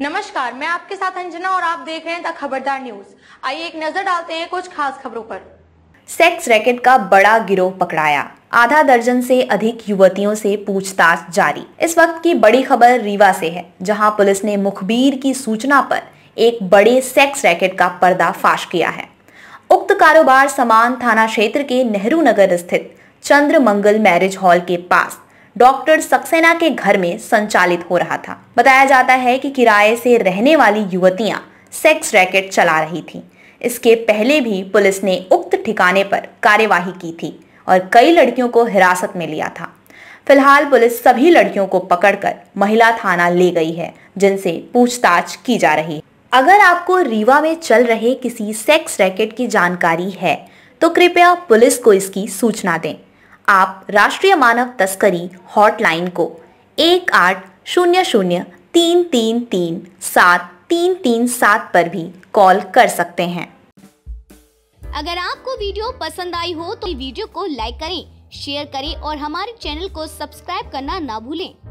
नमस्कार मैं आपके साथ अंजना और आप देख रहे हैं द खबरदार न्यूज आइए एक नजर डालते हैं कुछ खास खबरों पर सेक्स रैकेट का बड़ा गिरोह पकड़ाया आधा दर्जन से अधिक युवतियों से पूछताछ जारी इस वक्त की बड़ी खबर रीवा से है जहां पुलिस ने मुखबीर की सूचना पर एक बड़े सेक्स रैकेट का पर्दाफाश किया है उक्त कारोबार समान थाना क्षेत्र के नेहरू नगर स्थित चंद्र मंगल मैरिज हॉल के पास डॉक्टर सक्सेना के घर में संचालित हो रहा था बताया जाता है कि किराए से रहने वाली युवतियां सेक्स रैकेट चला रही थी इसके पहले भी पुलिस ने उक्त ठिकाने पर कार्यवाही की थी और कई लड़कियों को हिरासत में लिया था फिलहाल पुलिस सभी लड़कियों को पकड़कर महिला थाना ले गई है जिनसे पूछताछ की जा रही है अगर आपको रीवा में चल रहे किसी सेक्स रैकेट की जानकारी है तो कृपया पुलिस को इसकी सूचना दें आप राष्ट्रीय मानव तस्करी हॉटलाइन को एक आठ शून्य शून्य तीन तीन तीन सात तीन तीन सात पर भी कॉल कर सकते हैं अगर आपको वीडियो पसंद आई हो तो वीडियो को लाइक करें शेयर करें और हमारे चैनल को सब्सक्राइब करना ना भूलें